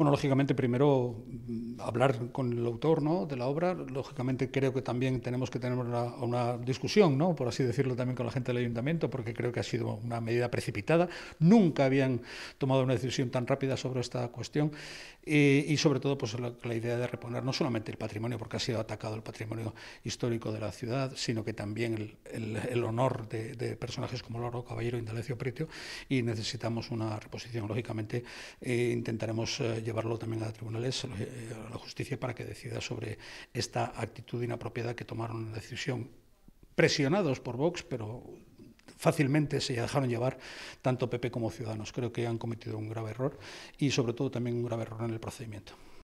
Bueno, lógicamente, primero mm, hablar con el autor ¿no? de la obra. Lógicamente, creo que también tenemos que tener una, discusión, ¿no? por así decirlo, también con la gente del ayuntamiento, porque creo que ha sido una medida precipitada. Nunca habían tomado una decisión tan rápida sobre esta cuestión. Eh, y sobre todo, pues la, idea de reponer no solamente el patrimonio, porque ha sido atacado el patrimonio histórico de la ciudad, sino que también el, honor de, personajes como Loro Caballero y Indalecio Pritio. Y necesitamos una reposición. Lógicamente, eh, intentaremos. Eh, llevarlo también a tribunales, eh, a la justicia, para que decida sobre esta actitud inapropiada que tomaron en la decisión. Presionados por Vox, pero fácilmente se dejaron llevar tanto PP como Ciudadanos. Creo que han cometido un grave error y sobre todo también un grave error en el procedimiento.